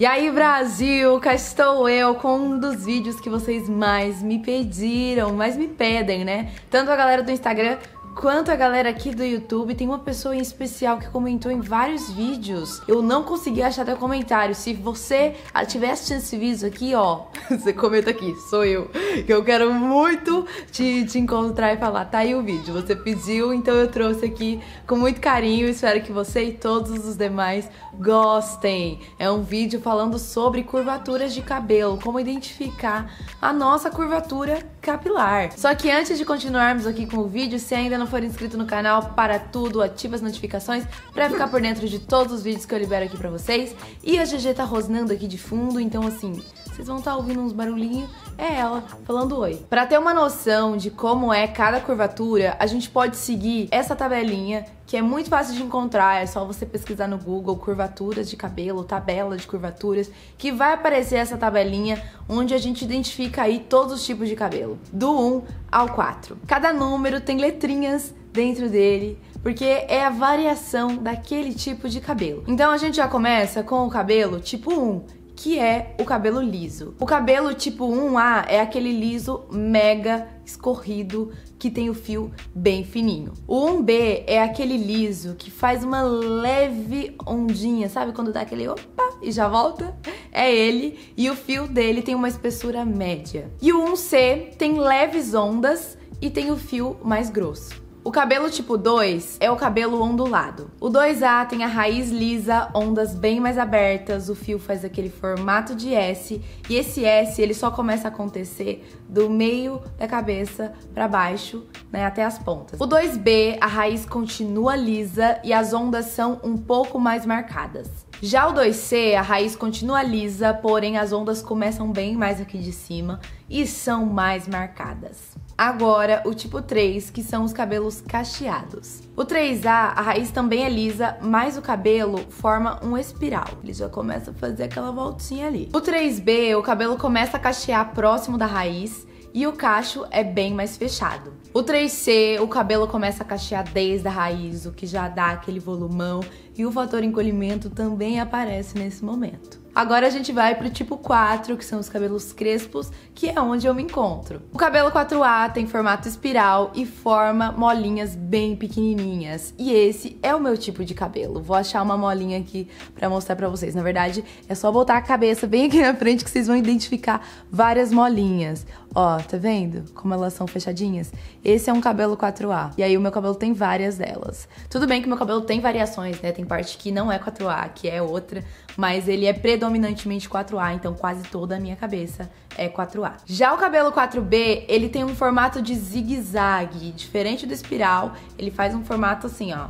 E aí, Brasil, cá estou eu com um dos vídeos que vocês mais me pediram, mais me pedem, né? Tanto a galera do Instagram quanto a galera aqui do YouTube, tem uma pessoa em especial que comentou em vários vídeos. Eu não consegui achar teu comentário. Se você tiver assistindo esse vídeo aqui, ó, você comenta aqui, sou eu. Que eu quero muito te, te encontrar e falar. Tá aí o vídeo, você pediu, então eu trouxe aqui com muito carinho. Espero que você e todos os demais gostem. É um vídeo falando sobre curvaturas de cabelo, como identificar a nossa curvatura capilar. Só que antes de continuarmos aqui com o vídeo, se ainda não for inscrito no canal, para tudo, ativa as notificações para ficar por dentro de todos os vídeos que eu libero aqui pra vocês. E a GG tá rosnando aqui de fundo, então assim, vocês vão estar tá ouvindo uns barulhinhos é ela, falando oi. Para ter uma noção de como é cada curvatura, a gente pode seguir essa tabelinha que é muito fácil de encontrar, é só você pesquisar no Google curvaturas de cabelo, tabela de curvaturas, que vai aparecer essa tabelinha onde a gente identifica aí todos os tipos de cabelo, do 1 ao 4. Cada número tem letrinhas dentro dele, porque é a variação daquele tipo de cabelo. Então a gente já começa com o cabelo tipo 1, que é o cabelo liso. O cabelo tipo 1A é aquele liso mega escorrido que tem o fio bem fininho. O 1B é aquele liso que faz uma leve ondinha, sabe quando dá aquele opa e já volta? É ele e o fio dele tem uma espessura média. E o 1C tem leves ondas e tem o fio mais grosso. O cabelo tipo 2 é o cabelo ondulado. O 2A tem a raiz lisa, ondas bem mais abertas, o fio faz aquele formato de S, e esse S ele só começa a acontecer do meio da cabeça para baixo, né, até as pontas. O 2B, a raiz continua lisa e as ondas são um pouco mais marcadas. Já o 2C, a raiz continua lisa, porém as ondas começam bem mais aqui de cima e são mais marcadas. Agora, o tipo 3, que são os cabelos cacheados. O 3A, a raiz também é lisa, mas o cabelo forma um espiral. Ele já começa a fazer aquela voltinha ali. O 3B, o cabelo começa a cachear próximo da raiz e o cacho é bem mais fechado. O 3C, o cabelo começa a cachear desde a raiz, o que já dá aquele volumão, e o fator encolhimento também aparece nesse momento. Agora a gente vai pro tipo 4, que são os cabelos crespos, que é onde eu me encontro. O cabelo 4A tem formato espiral e forma molinhas bem pequenininhas. E esse é o meu tipo de cabelo. Vou achar uma molinha aqui para mostrar para vocês. Na verdade, é só botar a cabeça bem aqui na frente que vocês vão identificar várias molinhas. Ó, tá vendo como elas são fechadinhas? Esse é um cabelo 4A. E aí o meu cabelo tem várias delas. Tudo bem que meu cabelo tem variações, né? Tem parte que não é 4A, que é outra, mas ele é predominantemente 4A, então quase toda a minha cabeça é 4A. Já o cabelo 4B, ele tem um formato de zigue-zague, diferente do espiral, ele faz um formato assim, ó,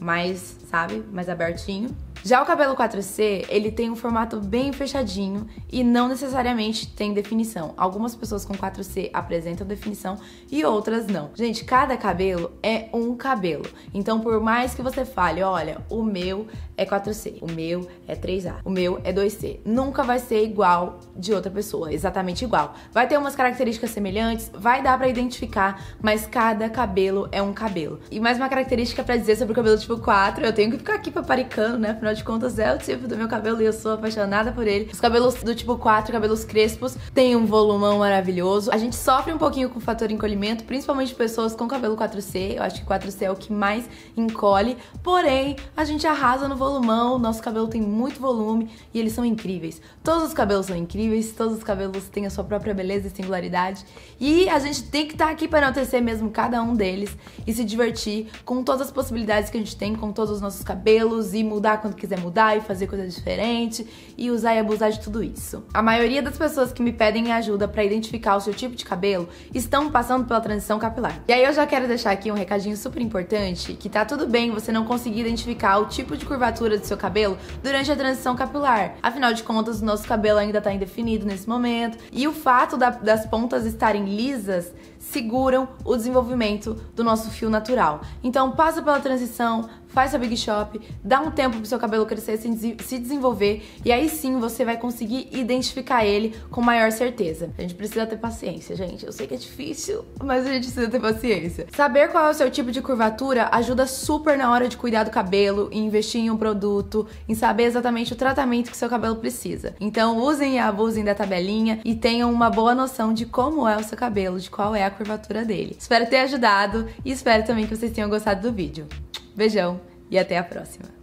mais, sabe, mais abertinho. Já o cabelo 4C, ele tem um formato bem fechadinho e não necessariamente tem definição. Algumas pessoas com 4C apresentam definição e outras não. Gente, cada cabelo é um cabelo. Então, por mais que você fale, olha, o meu é 4C, o meu é 3A, o meu é 2C, nunca vai ser igual de outra pessoa, exatamente igual. Vai ter umas características semelhantes, vai dar para identificar, mas cada cabelo é um cabelo. E mais uma característica para dizer sobre o cabelo tipo 4, eu tenho que ficar aqui paparicando, né? afinal de contas é o tipo do meu cabelo e eu sou apaixonada por ele. Os cabelos do tipo 4, cabelos crespos, têm um volumão maravilhoso. A gente sofre um pouquinho com o fator encolhimento, principalmente pessoas com cabelo 4C. Eu acho que 4C é o que mais encolhe, porém, a gente arrasa no volumão, nosso cabelo tem muito volume e eles são incríveis. Todos os cabelos são incríveis, todos os cabelos têm a sua própria beleza e singularidade. E a gente tem que estar tá aqui para enaltecer mesmo cada um deles e se divertir com todas as possibilidades que a gente tem com todos os nossos cabelos e mudar quando quiser mudar e fazer coisa diferente e usar e abusar de tudo isso. A maioria das pessoas que me pedem ajuda para identificar o seu tipo de cabelo estão passando pela transição capilar. E aí eu já quero deixar aqui um recadinho super importante, que tá tudo bem você não conseguir identificar o tipo de curvatura do seu cabelo durante a transição capilar. Afinal de contas, o nosso cabelo ainda tá indefinido nesse momento e o fato da, das pontas estarem lisas seguram o desenvolvimento do nosso fio natural. Então passa pela transição, faz sua Big Shop, dá um tempo pro seu cabelo crescer, se desenvolver e aí sim você vai conseguir identificar ele com maior certeza. A gente precisa ter paciência, gente. Eu sei que é difícil, mas a gente precisa ter paciência. Saber qual é o seu tipo de curvatura ajuda super na hora de cuidar do cabelo, em investir em um produto, em saber exatamente o tratamento que seu cabelo precisa. Então usem e abusem da tabelinha e tenham uma boa noção de como é o seu cabelo, de qual é a curvatura dele. Espero ter ajudado e espero também que vocês tenham gostado do vídeo. Beijão e até a próxima!